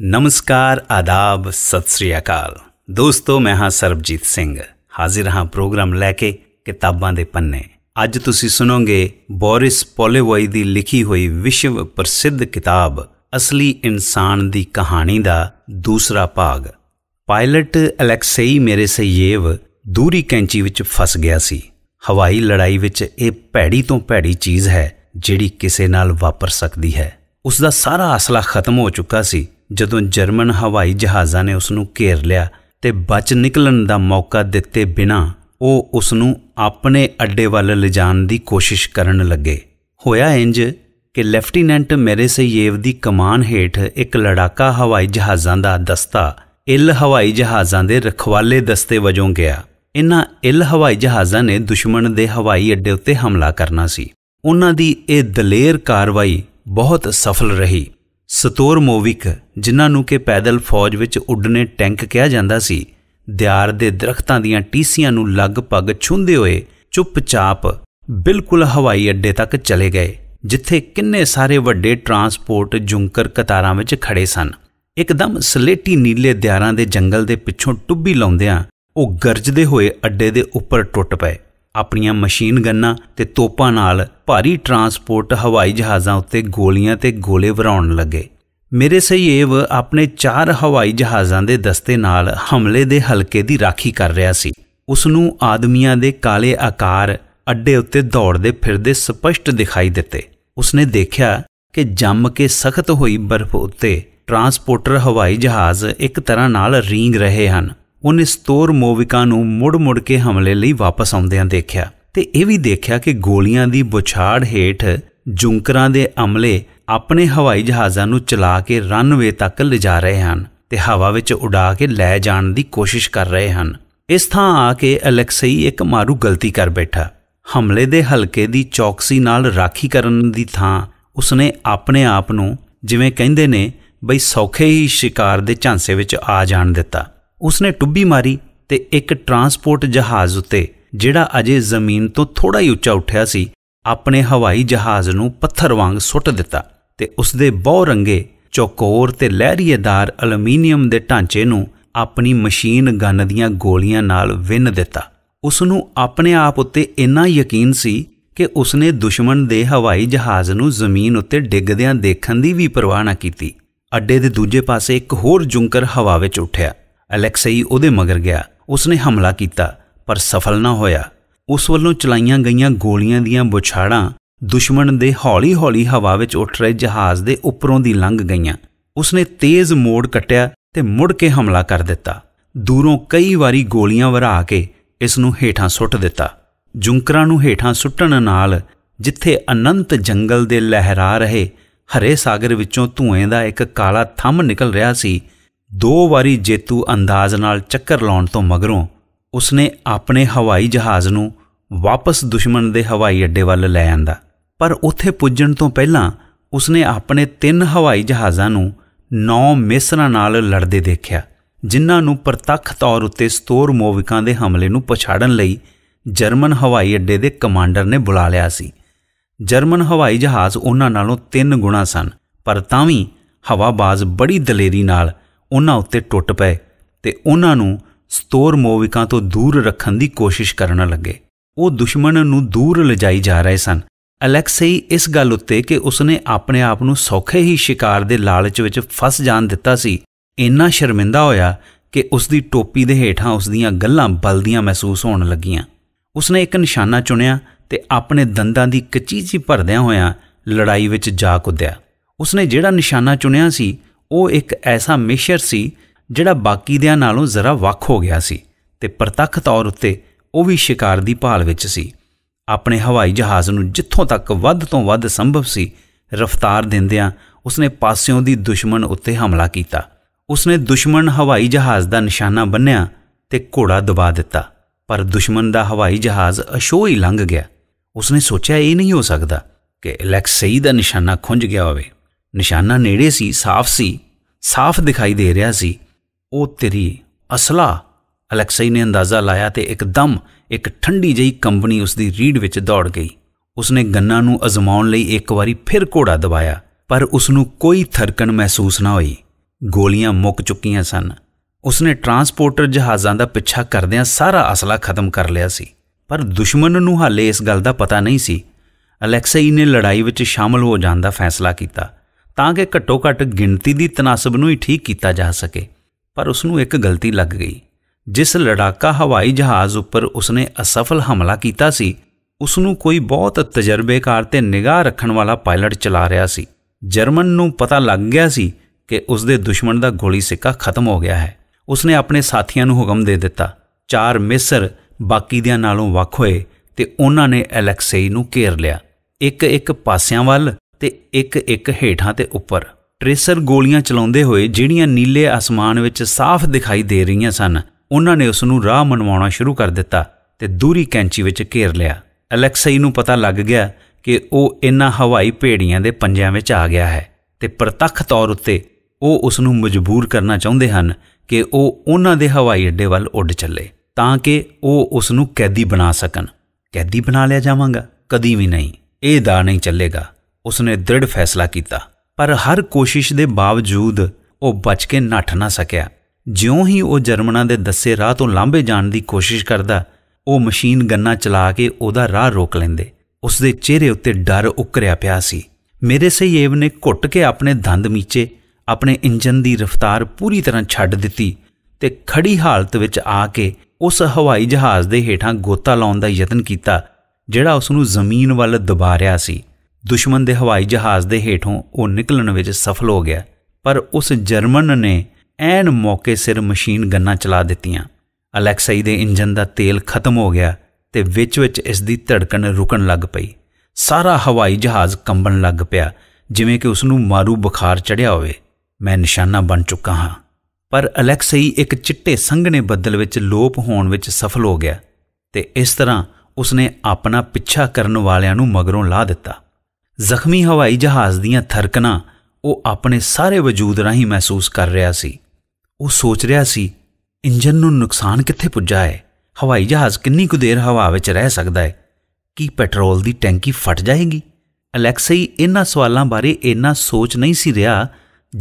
ਨਮਸਕਾਰ ਆਦਾਬ ਸਤਿ ਸ੍ਰੀ ਅਕਾਲ ਦੋਸਤੋ ਮੈਂ ਹਾਂ ਸਰਬਜੀਤ ਸਿੰਘ ਹਾਜ਼ਰ ਹਾਂ ਪ੍ਰੋਗਰਾਮ ਲੈ ਕੇ ਕਿਤਾਬਾਂ ਦੇ ਪੰਨੇ ਅੱਜ ਤੁਸੀਂ ਸੁਣੋਗੇ ਬੋਰਿਸ ਪੋਲੇਵੋਈ ਦੀ ਲਿਖੀ ਹੋਈ ਵਿਸ਼ਵ ਪ੍ਰਸਿੱਧ ਕਿਤਾਬ ਅਸਲੀ ਇਨਸਾਨ ਦੀ ਕਹਾਣੀ ਦਾ ਦੂਸਰਾ ਭਾਗ ਪਾਇਲਟ ਅਲੈਕਸੇਈ ਮੇਰੇ ਸਯੇਵ ਦੂਰੀ ਕੈਂਚੀ ਵਿੱਚ ਫਸ ਗਿਆ ਸੀ ਹਵਾਈ ਲੜਾਈ ਵਿੱਚ ਇਹ ਭੈੜੀ ਤੋਂ ਭੈੜੀ ਚੀਜ਼ ਹੈ ਜਿਹੜੀ ਕਿਸੇ ਨਾਲ ਵਾਪਰ ਸਕਦੀ ਹੈ ਉਸ ਦਾ ਸਾਰਾ ਅਸਲਾ ਖਤਮ ਹੋ ਚੁੱਕਾ ਸੀ ਜਦੋਂ ਜਰਮਨ ਹਵਾਈ ਜਹਾਜ਼ਾਂ ਨੇ ਉਸ ਨੂੰ ਘੇਰ ਲਿਆ ਤੇ ਬਚ ਨਿਕਲਣ ਦਾ ਮੌਕਾ ਦਿੱਤੇ ਬਿਨਾ ਉਹ ਉਸ ਨੂੰ ਆਪਣੇ ਅੱਡੇ ਵੱਲ ਲਿਜਾਣ ਦੀ ਕੋਸ਼ਿਸ਼ ਕਰਨ ਲੱਗੇ ਹੋਇਆ ਇੰਜ ਕਿ ਲੈਫਟੀਨੈਂਟ ਮੇਰੇ ਮੇਰੇਸੇਯੇਵ ਦੀ ਕਮਾਨ ਹੇਠ ਇੱਕ ਲੜਾਕਾ ਹਵਾਈ ਜਹਾਜ਼ਾਂ ਦਾ ਦਸਤਾ ਇਲ ਹਵਾਈ ਜਹਾਜ਼ਾਂ ਦੇ ਰਖਵਾਲੇ ਦਸਤੇ ਵਜੋਂ ਗਿਆ ਇਨ੍ਹਾਂ ਇਲ ਹਵਾਈ ਜਹਾਜ਼ਾਂ ਨੇ ਦੁਸ਼ਮਣ ਦੇ ਹਵਾਈ ਅੱਡੇ ਉੱਤੇ ਹਮਲਾ ਕਰਨਾ ਸੀ ਉਹਨਾਂ ਦੀ ਇਹ ਦਲੇਰ ਕਾਰਵਾਈ ਬਹੁਤ ਸਫਲ ਰਹੀ ਸਤੋਰਮੋਵਿਕ ਜਿਨ੍ਹਾਂ ਨੂੰ ਕਿ ਪੈਦਲ ਫੌਜ ਵਿੱਚ ਉੱਡਨੇ ਟੈਂਕ ਕਿਹਾ ਜਾਂਦਾ ਸੀ ਦਿਆਰ ਦੇ ਦਰਖਤਾਂ ਦੀਆਂ ਟੀਸੀਆਂ ਨੂੰ ਲਗਭਗ ਛੁੰਦੇ ਹੋਏ ਚੁੱਪਚਾਪ ਬਿਲਕੁਲ ਹਵਾਈ ਅੱਡੇ ਤੱਕ ਚਲੇ ਗਏ ਜਿੱਥੇ ਕਿੰਨੇ ਸਾਰੇ ਵੱਡੇ ਟਰਾਂਸਪੋਰਟ ਜੁੰਕਰ ਕਤਾਰਾਂ ਵਿੱਚ ਖੜੇ ਸਨ ਇੱਕਦਮ ਸਲੇਟੀ ਨੀਲੇ ਦਿਆਰਾਂ ਦੇ ਜੰਗਲ ਦੇ ਪਿੱਛੋਂ ਟੁੱਬੀ ਲਾਉਂਦਿਆਂ ਉਹ ਗਰਜਦੇ ਹੋਏ ਅੱਡੇ ਦੇ ਉੱਪਰ ਟੁੱਟ ਪਏ ਆਪਣੀਆਂ ਮਸ਼ੀਨ ਗੰਨਾਂ ਤੇ ਤੋਪਾਂ ਨਾਲ ਭਾਰੀ ਟਰਾਂਸਪੋਰਟ ਹਵਾਈ ਜਹਾਜ਼ਾਂ ਉੱਤੇ ਗੋਲੀਆਂ ਤੇ ਗੋਲੇ ਵਰਾਉਣ ਲੱਗੇ ਮੇਰੇ ਸਹੀਏਵ ਆਪਣੇ ਚਾਰ ਹਵਾਈ ਜਹਾਜ਼ਾਂ ਦੇ ਦਸਤੇ ਨਾਲ ਹਮਲੇ ਦੇ ਹਲਕੇ ਦੀ ਰਾਖੀ ਕਰ ਰਿਹਾ ਸੀ ਉਸ ਨੂੰ ਆਦਮੀਆਂ ਦੇ ਕਾਲੇ ਆਕਾਰ ਅੱਡੇ ਉੱਤੇ ਦੌੜਦੇ ਫਿਰਦੇ ਸਪਸ਼ਟ ਦਿਖਾਈ ਦਿੱਤੇ ਉਸਨੇ ਦੇਖਿਆ ਕਿ ਜੰਮ ਕੇ ਸਖਤ ਹੋਈ ਬਰਫ਼ ਉੱਤੇ ਟਰਾਂਸਪੋਰਟਰ ਹਵਾਈ ਜਹਾਜ਼ ਇੱਕ ਤਰ੍ਹਾਂ ਨਾਲ ਰੀਂਗ ਰਹੇ ਹਨ ਉਹਨੇ ਸਤੋਰ ਮੋਵਿਕਾ ਨੂੰ ਮੁੜ-ਮੁੜ ਕੇ ਹਮਲੇ ਲਈ ਵਾਪਸ ਆਉਂਦਿਆਂ ਦੇਖਿਆ ਤੇ ਇਹ ਵੀ ਦੇਖਿਆ ਕਿ ਗੋਲੀਆਂ ਦੀ ਬੁਛਾੜ ਹੇਠ ਜੁੰਕਰਾਂ ਦੇ ਅਮਲੇ ਆਪਣੇ ਹਵਾਈ ਜਹਾਜ਼ਾਂ ਨੂੰ ਚਲਾ ਕੇ ਰਨਵੇ ਤੱਕ ਲਿਜਾ ਰਹੇ ਹਨ ਤੇ ਹਵਾ ਵਿੱਚ ਉਡਾ ਕੇ ਲੈ ਜਾਣ ਦੀ ਕੋਸ਼ਿਸ਼ ਕਰ ਰਹੇ ਹਨ ਇਸ ਥਾਂ ਆ ਕੇ ਅਲੈਕਸਈ ਇੱਕ ਮਾਰੂ ਗਲਤੀ ਕਰ ਬੈਠਾ ਹਮਲੇ ਦੇ ਹਲਕੇ ਦੀ ਚੌਕਸੀ ਨਾਲ ਰਾਖੀ ਕਰਨ ਦੀ ਥਾਂ ਉਸਨੇ ਆਪਣੇ ਆਪ ਨੂੰ ਜਿਵੇਂ ਕਹਿੰਦੇ ਨੇ ਬਈ ਸੌਖੇ ਹੀ ਸ਼ਿਕਾਰ ਦੇ ਝਾਂਸੇ ਵਿੱਚ ਆ ਜਾਣ ਦਿੱਤਾ ਉਸਨੇ ਟੁੱਬੀ ਮਾਰੀ ਤੇ ਇੱਕ ਟਰਾਂਸਪੋਰਟ ਜਹਾਜ਼ ਉੱਤੇ ਜਿਹੜਾ ਅਜੇ ਜ਼ਮੀਨ ਤੋਂ ਥੋੜਾ ਹੀ ਉੱਚਾ ਉੱਠਿਆ ਸੀ ਆਪਣੇ ਹਵਾਈ ਜਹਾਜ਼ ਨੂੰ ਪੱਥਰ ਵਾਂਗ ਸੁੱਟ ਦਿੱਤਾ ਤੇ ਉਸਦੇ ਬਹੁ ਰੰਗੇ ਚੌਕੋਰ ਤੇ ਲਹਿਰੀਏਦਾਰ ਅਲੂਮੀਨੀਅਮ ਦੇ ਢਾਂਚੇ ਨੂੰ ਆਪਣੀ ਮਸ਼ੀਨ ਗਨ ਦੀਆਂ ਗੋਲੀਆਂ ਨਾਲ ਵਿੰਨ ਦਿੱਤਾ ਉਸ ਨੂੰ ਆਪਣੇ ਆਪ ਉੱਤੇ ਇੰਨਾ ਯਕੀਨ ਸੀ ਕਿ ਉਸਨੇ ਦੁਸ਼ਮਣ ਦੇ ਹਵਾਈ ਜਹਾਜ਼ ਨੂੰ ਜ਼ਮੀਨ ਉੱਤੇ ਡਿੱਗਦਿਆਂ ਦੇਖਣ ਦੀ ਵੀ ਪਰਵਾਹ ਨਾ ਕੀਤੀ ਅੱਡੇ ਦੇ ਦੂਜੇ ਪਾਸੇ ਇੱਕ ਹੋਰ ਜੁੰਕਰ ਹਵਾ ਵਿੱਚ ਉੱਠਿਆ ਅਲੈਕਸਈ ਉਹਦੇ ਮਗਰ ਗਿਆ ਉਸਨੇ ਹਮਲਾ ਕੀਤਾ ਪਰ ਸਫਲ ਨਾ ਹੋਇਆ ਉਸ ਵੱਲੋਂ ਚਲਾਈਆਂ ਗਈਆਂ ਗੋਲੀਆਂ ਦੀਆਂ ਬੁਛਾੜਾਂ ਦੁਸ਼ਮਣ ਦੇ ਹੌਲੀ-ਹੌਲੀ ਹਵਾ ਵਿੱਚ ਉੱਠ ਰਹੇ ਜਹਾਜ਼ ਦੇ ਉੱਪਰੋਂ ਦੀ ਲੰਘ ਗਈਆਂ ਉਸਨੇ ਤੇਜ਼ ਮੋੜ ਕੱਟਿਆ ਤੇ ਮੁੜ ਕੇ ਹਮਲਾ ਕਰ ਦਿੱਤਾ ਦੂਰੋਂ ਕਈ ਵਾਰੀ ਗੋਲੀਆਂ ਵਰਾ ਕੇ ਇਸ ਨੂੰ ਹੇਠਾਂ ਸੁੱਟ ਦਿੱਤਾ ਜੁੰਕਰਾਂ ਨੂੰ ਹੇਠਾਂ ਸੁੱਟਣ ਨਾਲ ਜਿੱਥੇ ਅਨੰਤ ਜੰਗਲ ਦੇ ਲਹਿਰਾ ਰਹੇ ਹਰੇ ਸਾਗਰ ਵਿੱਚੋਂ ਧੂਏ ਦਾ ਇੱਕ ਕਾਲਾ ਥੰਮ ਨਿਕਲ ਰਿਹਾ ਸੀ ਦੋ ਵਾਰੀ ਜੇਤੂ ਅੰਦਾਜ਼ ਨਾਲ ਚੱਕਰ ਲਾਉਣ ਤੋਂ ਮਗਰੋਂ ਉਸਨੇ ਆਪਣੇ ਹਵਾਈ ਜਹਾਜ਼ ਨੂੰ ਵਾਪਸ ਦੁਸ਼ਮਣ ਦੇ ਹਵਾਈ ਅੱਡੇ ਵੱਲ ਲੈ ਆਂਦਾ ਪਰ ਉੱਥੇ ਪੁੱਜਣ ਤੋਂ ਪਹਿਲਾਂ ਉਸਨੇ ਆਪਣੇ ਤਿੰਨ ਹਵਾਈ ਜਹਾਜ਼ਾਂ ਨੂੰ ਨੌ ਮਿਸਰਾਂ ਨਾਲ ਲੜਦੇ ਦੇਖਿਆ ਜਿਨ੍ਹਾਂ ਨੂੰ ਪ੍ਰਤੱਖ ਤੌਰ ਉੱਤੇ ਮੋਵਿਕਾਂ ਦੇ ਹਮਲੇ ਨੂੰ ਪਛਾੜਨ ਲਈ ਜਰਮਨ ਹਵਾਈ ਅੱਡੇ ਦੇ ਕਮਾਂਡਰ ਨੇ ਬੁਲਾ ਲਿਆ ਸੀ ਜਰਮਨ ਹਵਾਈ ਜਹਾਜ਼ ਉਹਨਾਂ ਨਾਲੋਂ ਤਿੰਨ ਗੁਣਾ ਸਨ ਪਰ ਤਾਂ ਵੀ ਹਵਾਬਾਜ਼ ਬੜੀ ਦਲੇਰੀ ਨਾਲ ਉਹਨਾਂ ਉੱਤੇ ਟੁੱਟ ਪਏ ਤੇ ਉਹਨਾਂ ਨੂੰ ਮੋਵਿਕਾਂ ਤੋਂ ਦੂਰ ਰੱਖਣ ਦੀ ਕੋਸ਼ਿਸ਼ ਕਰਨ ਲੱਗੇ ਉਹ ਦੁਸ਼ਮਣ ਨੂੰ ਦੂਰ ਲਿਜਾਈ ਜਾ ਰਹੇ ਸਨ ਅਲੈਕਸੀ ਇਸ ਗੱਲ ਉੱਤੇ ਕਿ ਉਸਨੇ ਆਪਣੇ ਆਪ ਨੂੰ ਸੌਖੇ ਹੀ ਸ਼ਿਕਾਰ ਦੇ ਲਾਲਚ ਵਿੱਚ ਫਸ ਜਾਣ ਦਿੱਤਾ ਸੀ ਇੰਨਾ ਸ਼ਰਮਿੰਦਾ ਹੋਇਆ ਕਿ ਉਸ ਦੀ ਟੋਪੀ ਦੇ ਹੇਠਾਂ ਉਸ ਦੀਆਂ ਗੱਲਾਂ ਬਲਦੀਆਂ ਮਹਿਸੂਸ ਹੋਣ ਲੱਗੀਆਂ ਉਸਨੇ ਇੱਕ ਨਿਸ਼ਾਨਾ ਚੁਣਿਆ ਤੇ ਆਪਣੇ ਦੰਦਾਂ ਦੀ ਕਚੀਚੀ ਭਰਦਿਆਂ ਹੋਇਆਂ ਲੜਾਈ ਵਿੱਚ ਜਾ ਕੁੱਦਿਆ ਉਸਨੇ ਜਿਹੜਾ ਨਿਸ਼ਾਨਾ ਚੁਣਿਆ ਸੀ ਉਹ ਇੱਕ ਐਸਾ ਮਿਸ਼ਰ ਸੀ ਜਿਹੜਾ ਬਾਕੀ ਦਿਆਂ ਨਾਲੋਂ ਜ਼ਰਾ ਵੱਖ ਹੋ ਗਿਆ ਸੀ ਤੇ ਪ੍ਰਤੱਖ ਤੌਰ ਉੱਤੇ ਉਹ ਵੀ ਸ਼ਿਕਾਰ ਦੀ ਭਾਲ ਵਿੱਚ ਸੀ ਆਪਣੇ ਹਵਾਈ ਜਹਾਜ਼ ਨੂੰ ਜਿੱਥੋਂ ਤੱਕ ਵੱਧ ਤੋਂ ਵੱਧ ਸੰਭਵ ਸੀ ਰਫ਼ਤਾਰ ਦਿੰਦਿਆਂ ਉਸਨੇ ਪਾਸਿਓਂ ਦੀ ਦੁਸ਼ਮਣ ਉੱਤੇ ਹਮਲਾ ਕੀਤਾ ਉਸਨੇ ਦੁਸ਼ਮਣ ਹਵਾਈ ਜਹਾਜ਼ ਦਾ ਨਿਸ਼ਾਨਾ ਬੰਨਿਆ ਤੇ ਘੋੜਾ ਦਬਾ ਦਿੱਤਾ ਪਰ ਦੁਸ਼ਮਣ ਦਾ ਹਵਾਈ ਜਹਾਜ਼ ਅਸ਼ੋ ਹੀ ਲੰਘ ਗਿਆ ਉਸਨੇ ਸੋਚਿਆ ਇਹ ਨਹੀਂ ਹੋ ਸਕਦਾ ਕਿ ਸਹੀ ਦਾ ਨਿਸ਼ਾਨਾ ਖੁੰਝ ਗਿਆ ਹੋਵੇ ਨਿਸ਼ਾਨਾ ਨੇੜੇ ਸੀ ਸਾਫ਼ ਸੀ ਸਾਫ਼ ਦਿਖਾਈ ਦੇ ਰਿਹਾ ਸੀ ਉਹ ਤੇਰੀ ਅਸਲਾ ਅਲੈਕਸੀ ਨੇ ਅੰਦਾਜ਼ਾ ਲਾਇਆ ਤੇ ਇੱਕਦਮ ਇੱਕ ਠੰਡੀ ਜਿਹੀ ਕੰਬਣੀ ਉਸ ਦੀ ਰੀੜ ਵਿੱਚ ਦੌੜ ਗਈ ਉਸ ਨੇ ਗੰਨਾ ਨੂੰ ਅਜ਼ਮਾਉਣ ਲਈ ਇੱਕ ਵਾਰੀ ਫਿਰ ਘੋੜਾ ਦਬਾਇਆ ਪਰ ਉਸ ਨੂੰ ਕੋਈ ਥਰਕਣ ਮਹਿਸੂਸ ਨਾ ਹੋਈ ਗੋਲੀਆਂ ਮੁੱਕ ਚੁੱਕੀਆਂ ਸਨ ਉਸ ਨੇ ਟਰਾਂਸਪੋਰਟਰ ਜਹਾਜ਼ਾਂ ਦਾ ਪਿੱਛਾ ਕਰਦਿਆਂ ਸਾਰਾ ਅਸਲਾ ਖਤਮ ਕਰ ਲਿਆ ਸੀ ਪਰ ਦੁਸ਼ਮਣ ਨੂੰ ਹਾਲੇ ਇਸ ਗੱਲ ਦਾ ਪਤਾ ਨਹੀਂ ਸੀ ਅਲੈਕਸੀ ਨੇ ਲੜਾਈ ਵਿੱਚ ਸ਼ਾਮਲ ਹੋ ਜਾਣ ਦਾ ਫੈਸਲਾ ਕੀਤਾ ਤਾਂ ਕਿ ਘੱਟੋ-ਘੱਟ ਗਿਣਤੀ ਦੀ ਤਨਾਸਬ ਨੂੰ ਹੀ ਠੀਕ ਕੀਤਾ ਜਾ ਸਕੇ ਪਰ ਉਸ ਨੂੰ ਇੱਕ ਗਲਤੀ ਲੱਗ ਗਈ ਜਿਸ ਲੜਾਕਾ ਹਵਾਈ ਜਹਾਜ਼ ਉੱਪਰ ਉਸਨੇ ਅਸਫਲ ਹਮਲਾ ਕੀਤਾ ਸੀ ਉਸ ਨੂੰ ਕੋਈ ਬਹੁਤ ਤਜਰਬੇਕਾਰ ਤੇ ਨਿਗਾਹ ਰੱਖਣ ਵਾਲਾ ਪਾਇਲਟ ਚਲਾ ਰਿਹਾ ਸੀ ਜਰਮਨ ਨੂੰ ਪਤਾ ਲੱਗ ਗਿਆ ਸੀ ਕਿ ਉਸ ਦੇ ਦੁਸ਼ਮਣ ਦਾ ਗੋਲੀ ਸਿੱਕਾ ਖਤਮ ਹੋ ਗਿਆ ਹੈ ਉਸਨੇ ਆਪਣੇ ਸਾਥੀਆਂ ਨੂੰ ਹੁਕਮ ਦੇ ਦਿੱਤਾ ਚਾਰ ਮਿਸਰ ਬਾਕੀ ਦਿਆਂ ਨਾਲੋਂ ਵੱਖ ਹੋਏ ਤੇ ਉਹਨਾਂ ਨੇ ਅਲੈਕਸੇਈ ਨੂੰ ਘੇਰ ਲਿਆ ਇੱਕ ਇੱਕ ਪਾਸਿਆਂ ਵੱਲ ਤੇ ਇੱਕ ਇੱਕ ਹੇਠਾਂ ਤੇ ਉੱਪਰ ਟ੍ਰੇਸਰ ਗੋਲੀਆਂ ਚਲਾਉਂਦੇ ਹੋਏ ਜਿਹੜੀਆਂ ਨੀਲੇ ਅਸਮਾਨ ਵਿੱਚ ਸਾਫ਼ ਦਿਖਾਈ ਦੇ ਰਹੀਆਂ ਸਨ ਉਹਨਾਂ ਨੇ ਉਸ ਨੂੰ ਰਾਹ ਮਨਵਾਉਣਾ ਸ਼ੁਰੂ ਕਰ ਦਿੱਤਾ ਤੇ ਦੂਰੀ ਕੈਂਚੀ ਵਿੱਚ ਘੇਰ ਲਿਆ ਅਲੈਕਸਈ ਨੂੰ ਪਤਾ ਲੱਗ ਗਿਆ ਕਿ ਉਹ ਇਨ੍ਹਾਂ ਹਵਾਈ ਭੇੜੀਆਂ ਦੇ ਪੰਜਿਆਂ ਵਿੱਚ ਆ ਗਿਆ ਹੈ ਤੇ ਪ੍ਰਤੱਖ ਤੌਰ ਉੱਤੇ ਉਹ ਉਸ ਨੂੰ ਮਜਬੂਰ ਕਰਨਾ ਚਾਹੁੰਦੇ ਹਨ ਕਿ ਉਹ ਉਹਨਾਂ ਦੇ ਹਵਾਈ ਅੱਡੇ ਵੱਲ ਉੱਡ ਚੱਲੇ ਤਾਂ ਕਿ ਉਹ ਉਸ ਨੂੰ ਕੈਦੀ ਬਣਾ ਸਕਣ ਕੈਦੀ ਬਣਾ ਲਿਆ ਜਾਵਾਂਗਾ ਕਦੀ ਵੀ ਨਹੀਂ ਇਹ ਦਾ ਨਹੀਂ ਚੱਲੇਗਾ ਉਸਨੇ ਦ੍ਰਿੜ ਫੈਸਲਾ ਕੀਤਾ ਪਰ ਹਰ ਕੋਸ਼ਿਸ਼ ਦੇ ਬਾਵਜੂਦ ਉਹ ਬਚ ਕੇ ਨੱਠ ਨਾ ਸਕਿਆ ਜਿਉਂ ਹੀ ਉਹ ਜਰਮਨਾਂ ਦੇ ਦੱਸੇ ਰਾਹ ਤੋਂ ਲਾਂਭੇ ਜਾਣ ਦੀ ਕੋਸ਼ਿਸ਼ ਕਰਦਾ ਉਹ ਮਸ਼ੀਨ ਗੰਨਾ ਚਲਾ ਕੇ ਉਹਦਾ ਰਾਹ ਰੋਕ ਲੈਂਦੇ ਉਸ ਦੇ ਚਿਹਰੇ ਉੱਤੇ ਡਰ ਉਕਰਿਆ ਪਿਆ ਸੀ ਮੇਰੇ ਏਵ ਨੇ ਘੁੱਟ ਕੇ ਆਪਣੇ ਦੰਦ ਮੀਚੇ ਆਪਣੇ ਇੰਜਨ ਦੀ ਰਫ਼ਤਾਰ ਪੂਰੀ ਤਰ੍ਹਾਂ ਛੱਡ ਦਿੱਤੀ ਤੇ ਖੜੀ ਹਾਲਤ ਵਿੱਚ ਆ ਕੇ ਉਸ ਹਵਾਈ ਜਹਾਜ਼ ਦੇ ਹੇਠਾਂ ਗੋਤਾ ਲਾਉਣ ਦਾ ਯਤਨ ਕੀਤਾ ਜਿਹੜਾ ਉਸ ਨੂੰ ਜ਼ਮੀਨ ਵੱਲ ਦਬਾ ਰਿਹਾ ਸੀ ਦੁਸ਼ਮਣ ਦੇ ਹਵਾਈ ਜਹਾਜ਼ ਦੇ ਹੇਠੋਂ ਉਹ ਨਿਕਲਣ ਵਿੱਚ ਸਫਲ ਹੋ ਗਿਆ ਪਰ ਉਸ ਜਰਮਨ ਨੇ ਐਨ ਮੌਕੇ ਸਿਰ ਮਸ਼ੀਨ ਗੰਨਾ ਚਲਾ ਦਿੱਤੀਆਂ ਅਲੈਕਸਾਈ ਦੇ ਇੰਜਨ ਦਾ ਤੇਲ ਖਤਮ ਹੋ ਗਿਆ ਤੇ ਵਿੱਚ ਵਿੱਚ ਇਸ ਦੀ ਧੜਕਣ ਰੁਕਣ ਲੱਗ ਪਈ ਸਾਰਾ ਹਵਾਈ ਜਹਾਜ਼ ਕੰਬਣ ਲੱਗ ਪਿਆ ਜਿਵੇਂ ਕਿ ਉਸ ਨੂੰ ਮਾਰੂ ਬੁਖਾਰ ਚੜਿਆ ਹੋਵੇ ਮੈਂ ਨਿਸ਼ਾਨਾ ਬਣ ਚੁੱਕਾ ਹਾਂ ਪਰ ਅਲੈਕਸਈ ਇੱਕ ਚਿੱਟੇ ਸੰਘਣੇ ਬੱਦਲ ਵਿੱਚ ਲੋਪ ਹੋਣ ਵਿੱਚ ਸਫਲ ਹੋ ਗਿਆ ਤੇ ਇਸ ਤਰ੍ਹਾਂ ਉਸਨੇ ਆਪਣਾ ਪਿੱਛਾ ਕਰਨ ਵਾਲਿਆਂ ਨੂੰ ਮਗਰੋਂ ਲਾ ਦਿੱਤਾ ਜ਼ਖਮੀ ਹਵਾਈ ਜਹਾਜ਼ ਦੀਆਂ ਥਰਕਣਾ ਉਹ ਆਪਣੇ ਸਾਰੇ ਵਜੂਦ ਰਾਹੀਂ ਮਹਿਸੂਸ ਕਰ ਰਿਹਾ ਸੀ ਉਹ ਸੋਚ ਰਿਹਾ ਸੀ ਇੰਜਨ ਨੂੰ ਨੁਕਸਾਨ ਕਿੱਥੇ ਪੁੱਜਾ ਹੈ ਹਵਾਈ ਜਹਾਜ਼ ਕਿੰਨੀ ਕੁ ਦੇਰ ਹਵਾ ਵਿੱਚ ਰਹਿ ਸਕਦਾ ਹੈ ਕੀ ਪੈਟਰੋਲ ਦੀ ਟੈਂਕੀ ਫਟ ਜਾਏਗੀ ਅਲੈਕਸੀ ਇਹਨਾਂ ਸਵਾਲਾਂ ਬਾਰੇ ਇੰਨਾ ਸੋਚ ਨਹੀਂ ਸੀ ਰਿਹਾ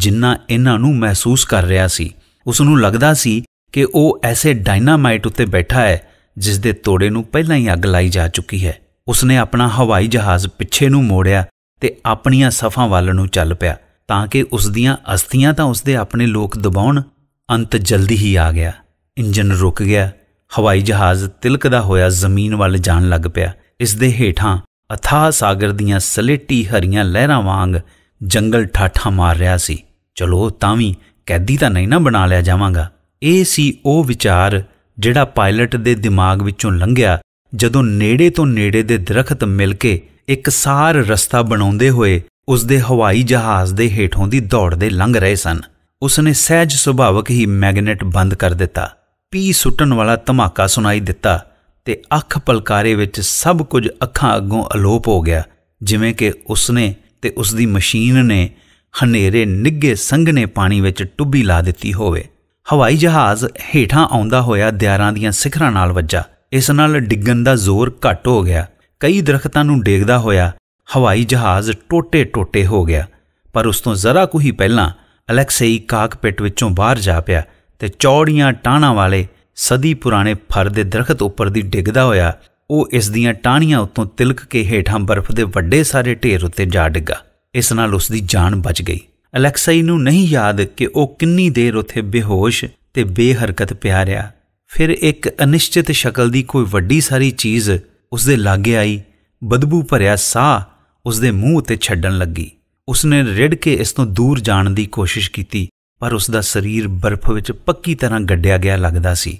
ਜਿੰਨਾ ਇਹਨਾਂ ਨੂੰ ਮਹਿਸੂਸ ਕਰ ਰਿਹਾ ਸੀ ਉਸ ਨੂੰ ਲੱਗਦਾ ਸੀ ਕਿ ਉਹ ਐਸੇ ਡਾਇਨਾਮਾਈਟ ਉੱਤੇ ਬੈਠਾ ਹੈ ਜਿਸ ਦੇ ਤੋੜੇ ਨੂੰ ਪਹਿਲਾਂ ਹੀ ਅੱਗ ਲਾਈ ਜਾ ਚੁੱਕੀ ਹੈ ਉਸਨੇ ਆਪਣਾ ਹਵਾਈ ਜਹਾਜ਼ ਪਿੱਛੇ ਨੂੰ ਮੋੜਿਆ ਤੇ ਆਪਣੀਆਂ ਸਫਾਂ ਵੱਲ ਨੂੰ ਚੱਲ ਪਿਆ ਤਾਂ ਕਿ ਉਸ ਦੀਆਂ ਅਸਥੀਆਂ ਤਾਂ ਉਸਦੇ ਆਪਣੇ ਲੋਕ ਦਬਾਉਣ ਅੰਤ ਜਲਦੀ ਹੀ ਆ ਗਿਆ ਇੰਜਨ ਰੁਕ ਗਿਆ ਹਵਾਈ ਜਹਾਜ਼ ਤਿਲਕਦਾ ਹੋਇਆ ਜ਼ਮੀਨ ਵੱਲ ਜਾਣ ਲੱਗ ਪਿਆ ਇਸ ਦੇ ਹੇਠਾਂ ਅਥਾਹ ਸਾਗਰ ਦੀਆਂ ਸਲੇਟੀ ਹਰੀਆਂ ਲਹਿਰਾਂ ਵਾਂਗ ਜੰਗਲ ਠਾਠਾ ਮਾਰ ਰਿਹਾ ਸੀ ਚਲੋ ਤਾਂ ਵੀ ਕੈਦੀ ਤਾਂ ਨਹੀਂ ਨਾ ਬਣਾ ਲਿਆ ਜਾਵਾਂਗਾ ਇਹ ਸੀ ਉਹ ਵਿਚਾਰ ਜਿਹੜਾ ਪਾਇਲਟ ਦੇ ਦਿਮਾਗ ਵਿੱਚੋਂ ਲੰਘਿਆ ਜਦੋਂ ਨੇੜੇ ਤੋਂ ਨੇੜੇ ਦੇ ਦਰਖਤ ਮਿਲ ਕੇ ਇੱਕ ਸਾਰ ਰਸਤਾ ਬਣਾਉਂਦੇ ਹੋਏ ਉਸ ਦੇ ਹਵਾਈ ਜਹਾਜ਼ ਦੇ ਹੇਠੋਂ ਦੀ ਦੌੜ ਦੇ ਲੰਘ ਰਹੇ ਸਨ ਉਸਨੇ ਸਹਿਜ ਸੁਭਾਵਕ ਹੀ ਮੈਗਨੇਟ ਬੰਦ ਕਰ ਦਿੱਤਾ ਪੀ ਸੁੱਟਣ ਵਾਲਾ ਧਮਾਕਾ ਸੁਣਾਈ ਦਿੱਤਾ ਤੇ ਅੱਖ ਪਲਕਾਰੇ ਵਿੱਚ ਸਭ ਕੁਝ ਅੱਖਾਂ ਅੱਗੋਂ ਅਲੋਪ ਹੋ ਗਿਆ ਜਿਵੇਂ ਕਿ ਉਸਨੇ ਤੇ ਉਸ ਦੀ ਮਸ਼ੀਨ ਨੇ ਹਨੇਰੇ ਨਿੱਗੇ ਸੰਘਣੇ ਪਾਣੀ ਵਿੱਚ ਟੁੱਬੀ ਲਾ ਦਿੱਤੀ ਹੋਵੇ ਹਵਾਈ ਜਹਾਜ਼ ਹੇਠਾਂ ਆਉਂਦਾ ਹੋਇਆ ਦਿਆਰਾਂ ਦੀਆਂ ਸਿਖਰਾਂ ਨਾਲ ਵੱਜਾ ਇਸ ਨਾਲ ਡਿੱਗਣ ਦਾ ਜ਼ੋਰ ਘਟ ਹੋ ਗਿਆ ਕਈ ਦਰਖਤਾਂ ਨੂੰ ਡੇਗਦਾ ਹੋਇਆ ਹਵਾਈ ਜਹਾਜ਼ ਟੋਟੇ-ਟੋਟੇ ਹੋ ਗਿਆ ਪਰ ਉਸ ਤੋਂ ਜ਼ਰਾ ਕੁ ਹੀ ਪਹਿਲਾਂ ਅਲੈਕਸੇਈ ਕਾਕਪਿਟ ਵਿੱਚੋਂ ਬਾਹਰ ਜਾ ਪਿਆ ਤੇ ਚੌੜੀਆਂ ਟਾਹਣਾ ਵਾਲੇ ਸਦੀ ਪੁਰਾਣੇ ਫਰ ਦੇ ਦਰਖਤ ਉੱਪਰ ਦੀ ਡਿੱਗਦਾ ਹੋਇਆ ਉਹ ਇਸ ਦੀਆਂ ਟਾਹਣੀਆਂ ਉੱਤੋਂ ਤਿਲਕ ਕੇ ਹੇਠਾਂ ਬਰਫ਼ ਦੇ ਵੱਡੇ ਸਾਰੇ ਢੇਰ ਉੱਤੇ ਜਾ ਡਿੱਗਾ ਇਸ ਨਾਲ ਉਸ ਦੀ ਜਾਨ ਬਚ ਗਈ ਅਲੈਕਸੇਈ ਨੂੰ ਨਹੀਂ ਯਾਦ ਕਿ ਉਹ ਕਿੰਨੀ ਦੇਰ ਉੱਥੇ ਬੇਹੋਸ਼ ਤੇ ਬੇਹਰਕਤ ਪਿਆ ਰਿਹਾ ਫਿਰ ਇੱਕ ਅਨਿਸ਼ਚਿਤ ਸ਼ਕਲ ਦੀ ਕੋਈ ਵੱਡੀ ਸਾਰੀ ਚੀਜ਼ ਉਸ ਦੇ ਲਾਗੇ ਆਈ ਬਦਬੂ ਭਰਿਆ ਸਾਹ ਉਸ ਦੇ ਮੂੰਹ ਉੱਤੇ ਛੱਡਣ ਲੱਗੀ ਉਸਨੇ ਰਿੜ ਕੇ ਇਸ ਤੋਂ ਦੂਰ ਜਾਣ ਦੀ ਕੋਸ਼ਿਸ਼ ਕੀਤੀ ਪਰ ਉਸ ਦਾ ਸਰੀਰ ਬਰਫ਼ ਵਿੱਚ ਪੱਕੀ ਤਰ੍ਹਾਂ ਗੱਡਿਆ ਗਿਆ ਲੱਗਦਾ ਸੀ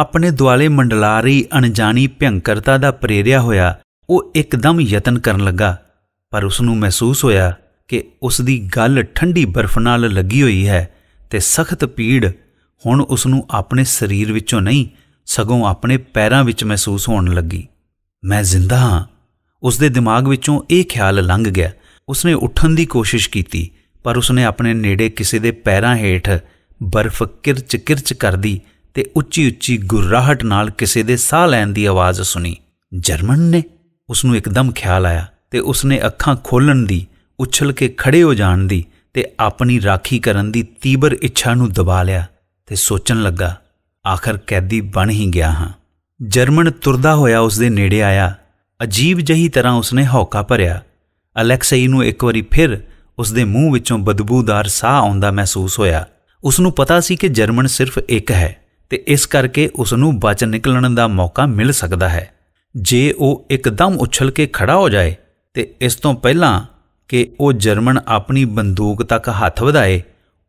ਆਪਣੇ ਦੁਆਲੇ ਮੰਡਲਾ ਰਹੀ ਅਣਜਾਣੀ ਭਿਆੰਕਰਤਾ ਦਾ ਪ੍ਰੇਰਿਆ ਹੋਇਆ ਉਹ ਇੱਕਦਮ ਯਤਨ ਕਰਨ ਲੱਗਾ ਪਰ ਉਸ ਨੂੰ ਮਹਿਸੂਸ ਹੋਇਆ ਕਿ ਉਸ ਦੀ ਗੱਲ ਠੰਡੀ ਬਰਫ਼ ਨਾਲ ਲੱਗੀ ਹੋਈ ਹੈ ਤੇ ਸਖਤ ਪੀੜ ਹੁਣ ਉਸ ਨੂੰ ਆਪਣੇ ਸਰੀਰ ਵਿੱਚੋਂ ਨਹੀਂ ਸਗੋਂ ਆਪਣੇ ਪੈਰਾਂ ਵਿੱਚ ਮਹਿਸੂਸ ਹੋਣ ਲੱਗੀ ਮੈਂ ਜ਼ਿੰਦਾ ਹਾਂ ਉਸ ਦੇ ਦਿਮਾਗ ਵਿੱਚੋਂ ਇਹ ਖਿਆਲ ਲੰਘ ਗਿਆ ਉਸਨੇ ਉੱਠਣ ਦੀ ਕੋਸ਼ਿਸ਼ ਕੀਤੀ ਪਰ ਉਸਨੇ ਆਪਣੇ ਨੇੜੇ ਕਿਸੇ ਦੇ ਪੈਰਾਂ ਹੇਠ ਬਰਫ਼ ਕਿਰਚ-ਕਿਰਚ ਕਰਦੀ ਤੇ ਉੱਚੀ-ਉੱਚੀ ਗੁਰਰਾਹਟ ਨਾਲ ਕਿਸੇ ਦੇ ਸਾਹ ਲੈਣ ਦੀ ਆਵਾਜ਼ ਸੁਣੀ ਜਰਮਨ ਨੇ ਉਸ ਨੂੰ ਇੱਕਦਮ ਖਿਆਲ ਆਇਆ ਤੇ ਉਸਨੇ ਅੱਖਾਂ ਖੋਲਣ ਦੀ ਉਛਲ ਕੇ ਖੜੇ ਹੋ ਜਾਣ ਦੀ ਤੇ ਆਪਣੀ ਰਾਖੀ ਕਰਨ ਦੀ ਤੀਬਰ ਇੱਛਾ ਨੂੰ ਦਬਾ ਲਿਆ ਤੇ ਸੋਚਣ ਲੱਗਾ ਆਖਰ ਕੈਦੀ ਬਣ ਹੀ ਗਿਆ ਹਾਂ ਜਰਮਨ ਤੁਰਦਾ ਹੋਇਆ ਉਸ ਦੇ ਨੇੜੇ ਆਇਆ ਅਜੀਬ ਜਹੀ ਤਰ੍ਹਾਂ ਉਸਨੇ ਹੌਕਾ ਭਰਿਆ ਅਲੈਕਸੇਈ ਨੂੰ ਇੱਕ ਵਾਰੀ ਫਿਰ ਉਸ ਦੇ ਮੂੰਹ ਵਿੱਚੋਂ ਬਦਬੂਦਾਰ ਸਾਹ ਆਉਂਦਾ ਮਹਿਸੂਸ ਹੋਇਆ ਉਸ ਨੂੰ ਪਤਾ ਸੀ ਕਿ ਜਰਮਨ ਸਿਰਫ ਇੱਕ ਹੈ ਤੇ ਇਸ ਕਰਕੇ ਉਸ ਨੂੰ ਬਚ ਨਿਕਲਣ ਦਾ ਮੌਕਾ ਮਿਲ ਸਕਦਾ ਹੈ ਜੇ ਉਹ ਇੱਕਦਮ ਉਛਲ ਕੇ ਖੜਾ ਹੋ ਜਾਏ ਤੇ ਇਸ ਤੋਂ ਪਹਿਲਾਂ ਕਿ ਉਹ ਜਰਮਨ ਆਪਣੀ ਬੰਦੂਕ ਤੱਕ ਹੱਥ ਵਧਾਏ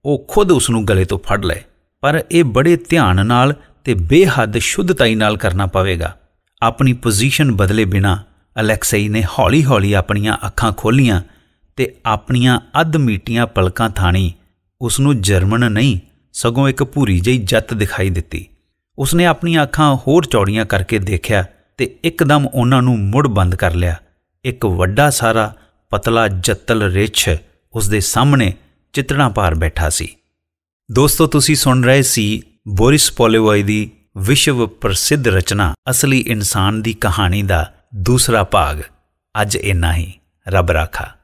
ਉਹ ਖੁਦ ਉਸ ਨੂੰ ਗਲੇ ਤੋਂ ਫੜ ਲਏ ਪਰ ਇਹ ਬੜੇ ਧਿਆਨ ਨਾਲ ਤੇ ਬੇਹੱਦ ਸ਼ੁੱਧਤਾਈ ਨਾਲ ਕਰਨਾ ਪਵੇਗਾ ਆਪਣੀ ਪੋਜੀਸ਼ਨ ਬਦਲੇ ਬਿਨਾ ਅਲੈਕਸੇਈ ਨੇ ਹੌਲੀ-ਹੌਲੀ ਆਪਣੀਆਂ ਅੱਖਾਂ ਖੋਲੀਆਂ ਤੇ ਆਪਣੀਆਂ ਅੱਧ ਮੀਟੀਆਂ ਪਲਕਾਂ ਥਾਣੀ ਉਸ ਨੂੰ ਜਰਮਨ ਨਹੀਂ ਸਗੋਂ ਇੱਕ ਭੂਰੀ ਜਿਹੀ ਜੱਤ ਦਿਖਾਈ ਦਿੱਤੀ ਉਸਨੇ ਆਪਣੀਆਂ ਅੱਖਾਂ ਹੋਰ ਚੌੜੀਆਂ ਕਰਕੇ ਦੇਖਿਆ ਤੇ ਇੱਕਦਮ ਉਹਨਾਂ ਨੂੰ ਮੁੜ ਬੰਦ ਕਰ ਲਿਆ ਇੱਕ ਵੱਡਾ ਸਾਰਾ ਪਤਲਾ ਜੱਤਲ ਰਿਛ ਉਸ ਦੇ ਸਾਹਮਣੇ ਚਿਤੜਾਂ ਪਾਰ ਬੈਠਾ ਸੀ ਦੋਸਤੋ ਤੁਸੀਂ ਸੁਣ ਰਹੇ ਸੀ ਬੋਰਿਸ ਪੋਲੇਵਾਈ ਦੀ ਵਿਸ਼ਵ ਪ੍ਰਸਿੱਧ ਰਚਨਾ ਅਸਲੀ ਇਨਸਾਨ ਦੀ ਕਹਾਣੀ ਦਾ ਦੂਸਰਾ ਭਾਗ ਅੱਜ ਇੰਨਾ ਹੀ ਰੱਬ ਰਾਖਾ